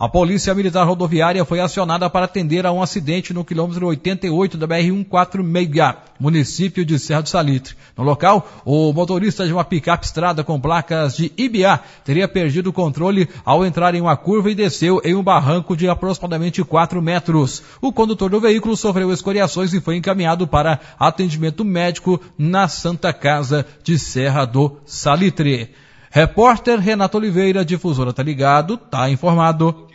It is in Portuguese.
A Polícia Militar Rodoviária foi acionada para atender a um acidente no quilômetro 88 da BR-146, município de Serra do Salitre. No local, o motorista de uma picape estrada com placas de IBA teria perdido o controle ao entrar em uma curva e desceu em um barranco de aproximadamente 4 metros. O condutor do veículo sofreu escoriações e foi encaminhado para atendimento médico na Santa Casa de Serra do Salitre. Repórter Renato Oliveira, difusora Tá Ligado, tá informado.